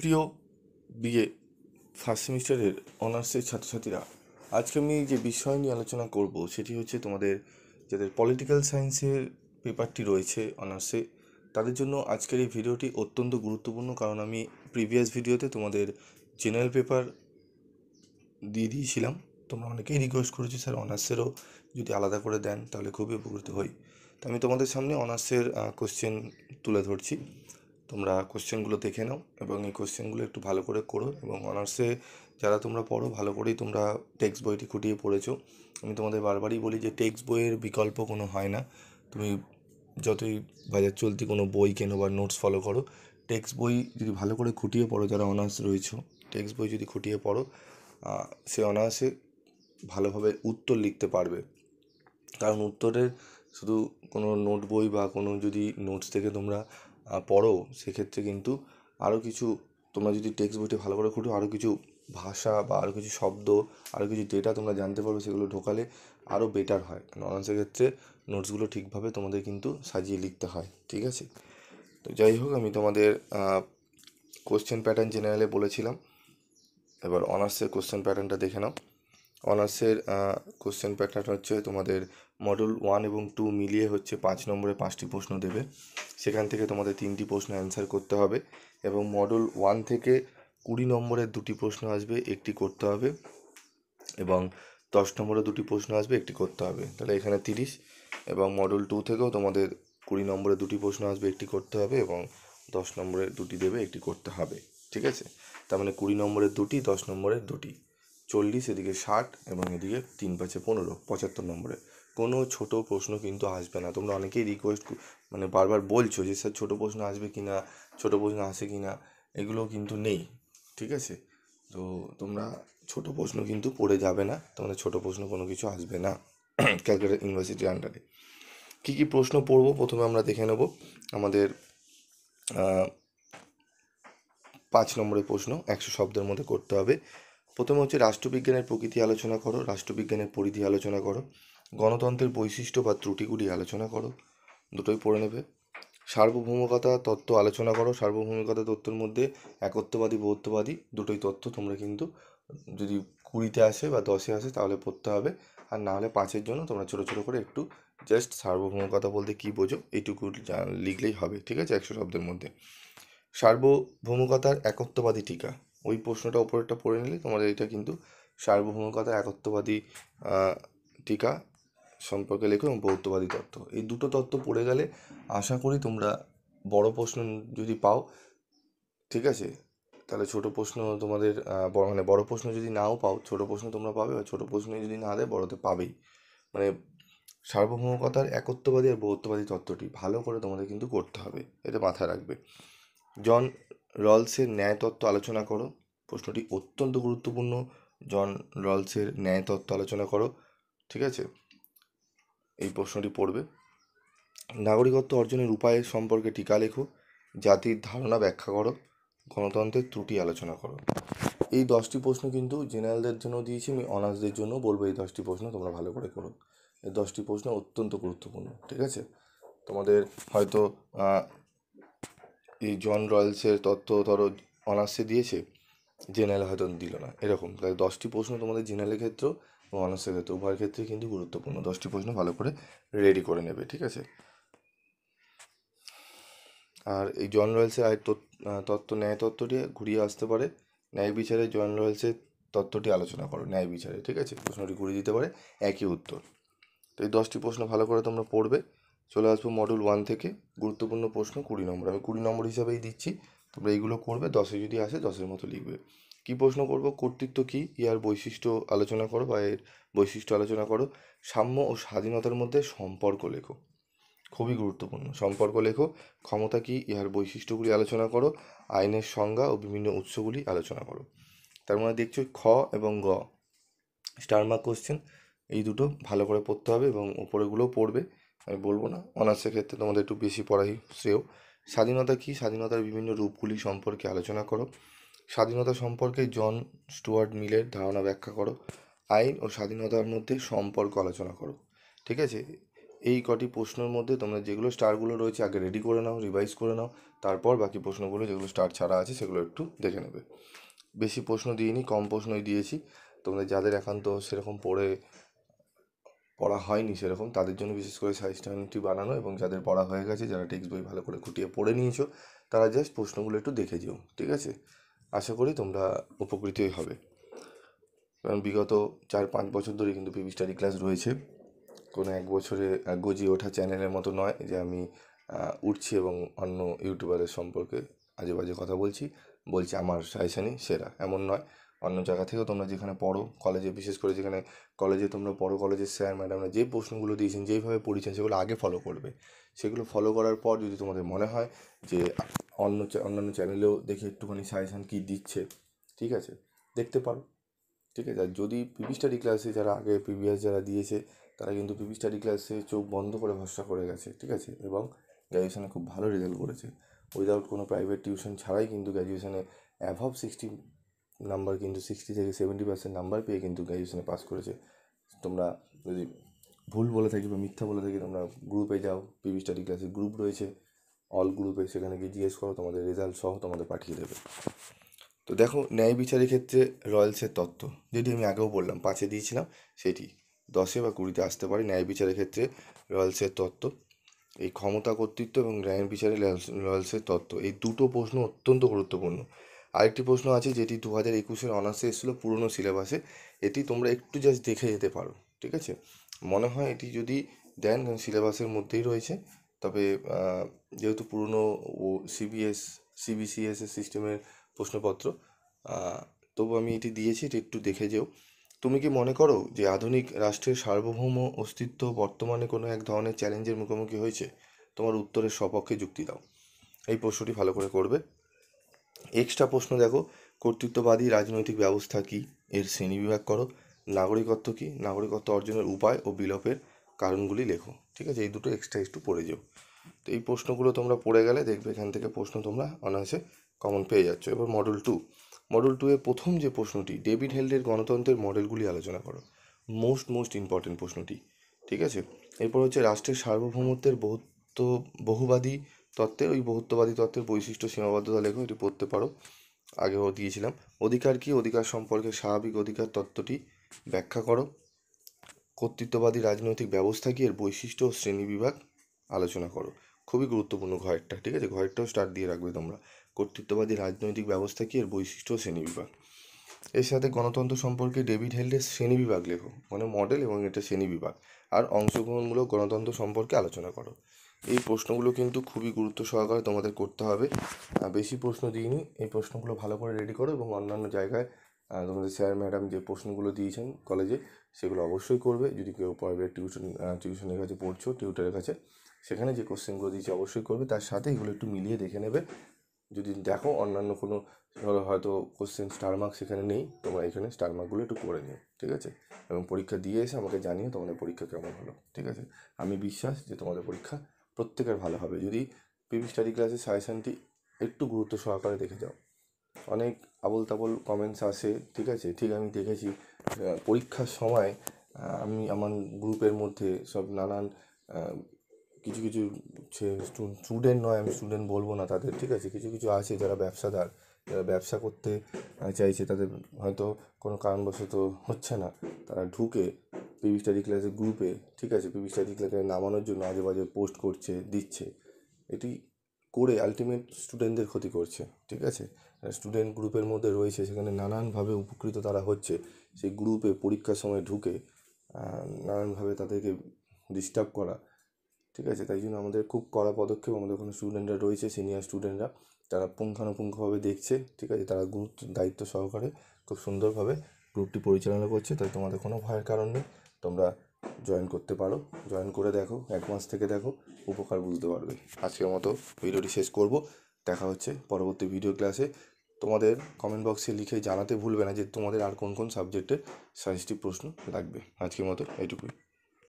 প্রিয় BA first সেমিস্টারের অনার্সের ছাত্রছাত্রীরা আজকে আমি যে বিষয় নিয়ে আলোচনা করব সেটি হচ্ছে তোমাদের যাদের পলিটিক্যাল সায়েন্সের পেপারটি রয়েছে অনার্সে তাদের জন্য আজকের এই ভিডিওটি অত্যন্ত গুরুত্বপূর্ণ কারণ আমি প্রিভিয়াস ভিডিওতে তোমাদের জেনারেল পেপার দিয়ে দিয়েছিলাম তোমরা অনেকেই রিকোয়েস্ট করেছি স্যার অনার্সেরও যদি আলাদা করে দেন তাহলে খুবই উপকৃত হই তো আমি তোমাদের সামনে অনার্সের কোশ্চেন তুলে ধরছি তোমরা কোশ্চেনগুলো দেখে নাও এবং এই কোশ্চেনগুলো একটু ভালো করে করো এবং অনার্সে যারা তোমরা পড়ো ভালো করেই তোমরা টেক্সট বইটি খুঁটিয়ে পড়েছো আমি তোমাদের বারবারই বলি যে টেক্সট বইয়ের বিকল্প কোনো হয় না তুমি যতই বাজার চলতি কোনো বই কেনো বা নোটস ফলো করো টেক্সট বই যদি ভালো করে খুঁটিয়ে পড়ো যারা অনার্স রয়েছো টেক্সট বই যদি খুঁটিয়ে পড়ো সে অনার্সে ভালোভাবে উত্তর লিখতে পারবে কারণ উত্তরের শুধু কোনো নোট বই বা কোনো যদি নোটস থেকে তোমরা পড়ো সেক্ষেত্রে কিন্তু আরও কিছু তোমরা যদি টেক্সট বইটি ভালো করে খুঁটো আরও কিছু ভাষা বা আরও কিছু শব্দ আরও কিছু ডেটা তোমরা জানতে পারবে সেগুলো ঢোকালে আরও বেটার হয় কারণ ক্ষেত্রে নোটসগুলো ঠিকভাবে তোমাদের কিন্তু সাজিয়ে লিখতে হয় ঠিক আছে তো যাই হোক আমি তোমাদের কোশ্চেন প্যাটার্ন জেনারেলে বলেছিলাম এবার অনার্সের কোশ্চেন প্যাটার্নটা দেখে নাও অনার্সের কোশ্চেন প্যাটার্ন হচ্ছে তোমাদের মডেল ওয়ান এবং টু মিলিয়ে হচ্ছে পাঁচ নম্বরে পাঁচটি প্রশ্ন দেবে সেখান থেকে তোমাদের তিনটি প্রশ্ন অ্যান্সার করতে হবে এবং মডেল ওয়ান থেকে কুড়ি নম্বরের দুটি প্রশ্ন আসবে একটি করতে হবে এবং দশ নম্বরে দুটি প্রশ্ন আসবে একটি করতে হবে তাহলে এখানে তিরিশ এবং মডেল টু থেকেও তোমাদের কুড়ি নম্বরে দুটি প্রশ্ন আসবে একটি করতে হবে এবং দশ নম্বরের দুটি দেবে একটি করতে হবে ঠিক আছে তার মানে কুড়ি নম্বরের দুটি দশ নম্বরের দুটি চল্লিশ এদিকে ষাট এবং এদিকে তিন পাঁচে পনেরো পঁচাত্তর নম্বরে কোনো ছোট প্রশ্ন কিন্তু আসবে না তোমরা অনেকেই রিকোয়েস্ট মানে বারবার বলছো যে স্যার ছোটো প্রশ্ন আসবে কি না ছোটো প্রশ্ন আসে কি না এগুলো কিন্তু নেই ঠিক আছে তো তোমরা ছোট প্রশ্ন কিন্তু পড়ে যাবে না তোমাদের ছোট প্রশ্ন কোনো কিছু আসবে না ক্যালকাটা ইউনিভার্সিটির আন্ডারে কী কী প্রশ্ন পড়বো প্রথমে আমরা দেখে নেব আমাদের পাঁচ নম্বরের প্রশ্ন একশো শব্দের মধ্যে করতে হবে প্রথমে হচ্ছে রাষ্ট্রবিজ্ঞানের প্রকৃতি আলোচনা করো রাষ্ট্রবিজ্ঞানের পরিধি আলোচনা করো গণতন্ত্রের বৈশিষ্ট্য বা ত্রুটিগুলি আলোচনা করো দুটোই পড়ে নেবে সার্বভৌমকতা তত্ত্ব আলোচনা করো সার্বভৌমিকতা তত্ত্বের মধ্যে একত্ববাদী বহুত্ববাদী দুটোই তত্ত্ব তোমরা কিন্তু যদি কুড়িতে আসে বা দশে আসে তাহলে পড়তে হবে আর না হলে পাঁচের জন্য তোমরা ছোটো ছোটো করে একটু জাস্ট সার্বভৌমিকতা বলতে কী বোঝো এইটুকু লিখলেই হবে ঠিক আছে একশো শব্দের মধ্যে সার্বভৌমিকতার একত্ববাদী টিকা ওই প্রশ্নটা ওপরেরটা পড়ে নিলে তোমাদের এটা কিন্তু সার্বভৌমিকতা একত্ববাদী টিকা সম্পর্কে লেখো এবং বৌদ্ধবাদী তত্ত্ব এই দুটো তত্ত্ব পড়ে গেলে আশা করি তোমরা বড় প্রশ্ন যদি পাও ঠিক আছে তাহলে ছোট প্রশ্ন তোমাদের মানে বড় প্রশ্ন যদি নাও পাও ছোট প্রশ্ন তোমরা পাবে আর ছোটো প্রশ্ন যদি না দেয় বড়তে পাবেই মানে সার্বভৌমকতার একত্ববাদী আর বৌদ্ধবাদী তত্ত্বটি ভালো করে তোমাদের কিন্তু করতে হবে এটা মাথায় রাখবে জন রলসের ন্যায়তত্ত্ব আলোচনা করো প্রশ্নটি অত্যন্ত গুরুত্বপূর্ণ জন রলসের ন্যায়তত্ত্ব আলোচনা করো ঠিক আছে এই প্রশ্নটি পড়বে নাগরিকত্ব অর্জনের উপায় সম্পর্কে টিকা লেখো জাতির ধারণা ব্যাখ্যা করো গণতন্ত্রের ত্রুটি আলোচনা করো এই দশটি প্রশ্ন কিন্তু জেনারেলদের জন্য দিয়েছি আমি অনার্সদের জন্য বলবো এই দশটি প্রশ্ন তোমরা ভালো করে করো এই দশটি প্রশ্ন অত্যন্ত গুরুত্বপূর্ণ ঠিক আছে তোমাদের হয়তো এই জন রয়েলসের তত্ত্ব ধরো অনার্সে দিয়েছে জেনারেল হয়তো দিল না এরকম তাই দশটি প্রশ্ন তোমাদের জেনারেলের ক্ষেত্র এবং অনার্সের ক্ষেত্রে উভয়ের ক্ষেত্রে কিন্তু গুরুত্বপূর্ণ দশটি প্রশ্ন ভালো করে রেডি করে নেবে ঠিক আছে আর এই জন রয়েলসের আয় তত্ত্ব ন্যায় তত্ত্বটি ঘুরিয়ে আসতে পারে ন্যায় বিচারে জন রয়েলসের তত্ত্বটি আলোচনা করো ন্যায় বিচারে ঠিক আছে প্রশ্নটি ঘুরিয়ে দিতে পারে একই উত্তর তো এই দশটি প্রশ্ন ভালো করে তোমরা পড়বে চলে আসবো মডেল ওয়ান থেকে গুরুত্বপূর্ণ প্রশ্ন কুড়ি নম্বর আমি কুড়ি নম্বর হিসাবেই দিচ্ছি তোমরা এইগুলো করবে দশে যদি আসে দশের মতো লিখবে কি প্রশ্ন করব কর্তৃত্ব কী ইয়ার বৈশিষ্ট্য আলোচনা করো বা এর বৈশিষ্ট্য আলোচনা করো সাম্য ও স্বাধীনতার মধ্যে সম্পর্ক লেখো খুবই গুরুত্বপূর্ণ সম্পর্ক লেখো ক্ষমতা কী ইহার বৈশিষ্ট্যগুলি আলোচনা করো আইনের সংজ্ঞা ও বিভিন্ন উৎসগুলি আলোচনা করো তার মধ্যে মানে দেখছো খ এবং গ স্টারমার্ক কোশ্চেন এই দুটো ভালো করে পড়তে হবে এবং ওপরেগুলোও পড়বে আমি বলবো না অনার্সের ক্ষেত্রে তোমাদের একটু বেশি পড়াই শ্রেয় স্বাধীনতা কী স্বাধীনতার বিভিন্ন রূপগুলি সম্পর্কে আলোচনা করো স্বাধীনতা সম্পর্কে জন স্টুয়ার্ট মিলের ধারণা ব্যাখ্যা করো আইন ও স্বাধীনতার মধ্যে সম্পর্ক আলোচনা করো ঠিক আছে এই কটি প্রশ্নের মধ্যে তোমরা যেগুলো স্টারগুলো রয়েছে আগে রেডি করে নাও রিভাইজ করে নাও তারপর বাকি প্রশ্নগুলো যেগুলো স্টার ছাড়া আছে সেগুলো একটু দেখে নেবে বেশি প্রশ্ন দিইনি কম প্রশ্নই দিয়েছি তোমরা যাদের একান্ত সেরকম পড়ে পড়া হয়নি সেরকম তাদের জন্য বিশেষ করে সাজেশনটি বানানো এবং যাদের পড়া হয়ে গেছে যারা টেক্সট বই ভালো করে খুঁটিয়ে পড়ে নিয়েছো তারা জাস্ট প্রশ্নগুলো একটু দেখে যেও ঠিক আছে আশা করি তোমরা উপকৃতই হবে কারণ বিগত চার পাঁচ বছর ধরে কিন্তু পিবি স্টাডি ক্লাস রয়েছে কোনো এক বছরে গজিয়ে ওঠা চ্যানেলের মতো নয় যে আমি উঠছি এবং অন্য ইউটিউবারের সম্পর্কে আজে বাজে কথা বলছি বলছি আমার সাজেশানই সেরা এমন নয় অন্য জায়গা থেকেও তোমরা যেখানে পড়ো কলেজে বিশেষ করে যেখানে কলেজে তোমরা পড়ো কলেজের স্যার ম্যাডামরা যে প্রশ্নগুলো দিয়েছেন যেইভাবে পড়িয়েছেন সেগুলো আগে ফলো করবে সেগুলো ফলো করার পর যদি তোমাদের মনে হয় যে অন্য অন্যান্য চ্যানেলেও দেখে একটুখানি সাজেশান কী দিচ্ছে ঠিক আছে দেখতে পারো ঠিক আছে আর যদি পিভি স্টাডি ক্লাসে যারা আগে প্রিভিয়াস যারা দিয়েছে তারা কিন্তু পিভি স্টাডি ক্লাসে চোখ বন্ধ করে ভরসা করে গেছে ঠিক আছে এবং গ্র্যাজুয়েশানে খুব ভালো রেজাল্ট করেছে উইদাউট কোনো প্রাইভেট টিউশন ছাড়াই কিন্তু গ্র্যাজুয়েশানে অ্যাভাব সিক্সটি নাম্বার কিন্তু সিক্সটি থেকে সেভেন্টি পার্সেন্ট নাম্বার পেয়ে কিন্তু গ্র্যাজুয়েশনে পাস করেছে তোমরা যদি ভুল বলে থাকি বা মিথ্যা বলে থাকি তোমরা গ্রুপে যাও পিভি স্টাডি ক্লাসের গ্রুপ রয়েছে অল গ্রুপে সেখানে গিয়ে জিজ্ঞেস করো তোমাদের রেজাল্ট সহ তোমাদের পাঠিয়ে দেবে তো দেখো ন্যায় বিচারের ক্ষেত্রে রয়্যালসের তত্ত্ব যেটি আমি আগেও বললাম পাঁচে দিয়েছিলাম সেটি দশে বা কুড়িতে আসতে পারে ন্যায় বিচারের ক্ষেত্রে রয়্যালসের তত্ত্ব এই ক্ষমতা কর্তৃত্ব এবং ন্যায় বিচারে রয়্যালসের তত্ত্ব এই দুটো প্রশ্ন অত্যন্ত গুরুত্বপূর্ণ আরেকটি প্রশ্ন আছে যেটি দু হাজার একুশের অনার্সে এসেছিলো পুরনো সিলেবাসে এটি তোমরা একটু জাস্ট দেখে যেতে পারো ঠিক আছে মনে হয় এটি যদি দেন সিলেবাসের মধ্যেই রয়েছে তবে যেহেতু পুরনো ও সিবিএস সিবিসিএস সিস্টেমের প্রশ্নপত্র তবু আমি এটি দিয়েছি এটি একটু দেখে যেও তুমি কি মনে করো যে আধুনিক রাষ্ট্রের সার্বভৌম অস্তিত্ব বর্তমানে কোনো এক ধরনের চ্যালেঞ্জের মুখোমুখি হয়েছে তোমার উত্তরের স্বপক্ষে যুক্তি দাও এই প্রশ্নটি ভালো করে করবে এক্সট্রা প্রশ্ন দেখো কর্তৃত্ববাদী রাজনৈতিক ব্যবস্থা কী এর শ্রেণীবিভাগ করো নাগরিকত্ব কী নাগরিকত্ব অর্জনের উপায় ও বিলোপের কারণগুলি লেখো ঠিক আছে এই দুটো এক্সট্রা একটু পড়ে যাও তো এই প্রশ্নগুলো তোমরা পড়ে গেলে দেখবে এখান থেকে প্রশ্ন তোমরা অনায়াসে কমন পেয়ে যাচ্ছ এবার মডেল টু মডেল টু এর প্রথম যে প্রশ্নটি ডেভিড হেল্ডের গণতন্ত্রের মডেলগুলি আলোচনা করো মোস্ট মোস্ট ইম্পর্টেন্ট প্রশ্নটি ঠিক আছে এরপর হচ্ছে রাষ্ট্রের সার্বভৌমত্বের বহুত্ব বহুবাদী তত্ত্বের ওই বহুত্ববাদী তত্ত্বের বৈশিষ্ট্য সীমাবদ্ধতা লেখো এটি পড়তে পারো আগেও দিয়েছিলাম অধিকার কি অধিকার সম্পর্কে স্বাভাবিক অধিকার তত্ত্বটি ব্যাখ্যা করো কর্তৃত্ববাদী রাজনৈতিক ব্যবস্থা কি এর বৈশিষ্ট্য ও শ্রেণীবিভাগ আলোচনা করো খুবই গুরুত্বপূর্ণ ঘয়েরটা ঠিক আছে ঘয়েরটাও স্টার্ট দিয়ে রাখবে তোমরা কর্তৃত্ববাদী রাজনৈতিক ব্যবস্থা কি এর বৈশিষ্ট্য ও শ্রেণীবিভাগ এর সাথে গণতন্ত্র সম্পর্কে ডেভিড হেল্ডের শ্রেণীবিভাগ লেখো মানে মডেল এবং এটা শ্রেণীবিভাগ আর অংশগ্রহণমূলক গণতন্ত্র সম্পর্কে আলোচনা করো এই প্রশ্নগুলো কিন্তু খুবই গুরুত্ব সহকারে তোমাদের করতে হবে বেশি প্রশ্ন দিইনি এই প্রশ্নগুলো ভালো করে রেডি করো এবং অন্যান্য জায়গায় তোমাদের স্যার ম্যাডাম যে প্রশ্নগুলো দিয়েছেন কলেজে সেগুলো অবশ্যই করবে যদি কেউ প্রাইভেট টিউশন টিউশনের কাছে পড়ছো টিউটারের কাছে সেখানে যে কোশ্চেনগুলো দিয়েছে অবশ্যই করবে তার সাথে এগুলো একটু মিলিয়ে দেখে নেবে যদি দেখো অন্যান্য কোনো ধরো হয়তো কোশ্চেন স্টার মার্ক সেখানে নেই তোমরা এখানে স্টার মার্কগুলো একটু করে নিও ঠিক আছে এবং পরীক্ষা দিয়ে এসে আমাকে জানিয়ে তোমাদের পরীক্ষা কেমন হলো ঠিক আছে আমি বিশ্বাস যে তোমাদের পরীক্ষা প্রত্যেকের ভালো হবে যদি পিভি স্টাডি ক্লাসের সাজেশানটি একটু গুরুত্ব সহকারে দেখে যাও অনেক আবল তাবল কমেন্টস আসে ঠিক আছে ঠিক আমি দেখেছি পরীক্ষার সময় আমি আমার গ্রুপের মধ্যে সব নানান কিছু কিছু স্টুডেন্ট নয় আমি স্টুডেন্ট বলবো না তাদের ঠিক আছে কিছু কিছু আছে যারা ব্যবসাদার যারা ব্যবসা করতে চাইছে তাদের হয়তো কোনো কারণবশত হচ্ছে না তারা ঢুকে পিবি স্টাডি ক্লাসের গ্রুপে ঠিক আছে পিবি স্টাডি ক্লাসে নামানোর জন্য আজে বাজে পোস্ট করছে দিচ্ছে এটি করে আলটিমেট স্টুডেন্টদের ক্ষতি করছে ঠিক আছে স্টুডেন্ট গ্রুপের মধ্যে রয়েছে সেখানে নানানভাবে উপকৃত তারা হচ্ছে সেই গ্রুপে পরীক্ষার সময় ঢুকে নানানভাবে তাদেরকে ডিস্টার্ব করা ঠিক আছে তাই জন্য আমাদের খুব কড়া পদক্ষেপ আমাদের ওখানে স্টুডেন্টরা রয়েছে সিনিয়র স্টুডেন্টরা তারা পুঙ্খানুপুঙ্খভাবে দেখছে ঠিক আছে তারা গুরুত্ব দায়িত্ব সহকারে খুব সুন্দরভাবে গ্রুপটি পরিচালনা করছে তাই তোমাদের কোনো ভয়ের কারণ নেই তোমরা জয়েন করতে পারো জয়েন করে দেখো এক মাস থেকে দেখো উপকার বুঝতে পারবে আজকের মতো ভিডিওটি শেষ করব দেখা হচ্ছে পরবর্তী ভিডিও ক্লাসে তোমাদের কমেন্ট বক্সে লিখে জানাতে ভুলবে না যে তোমাদের আর কোন কোন সাবজেক্টে সাইন্সটি প্রশ্ন লাগবে আজকের মতো এইটুকুই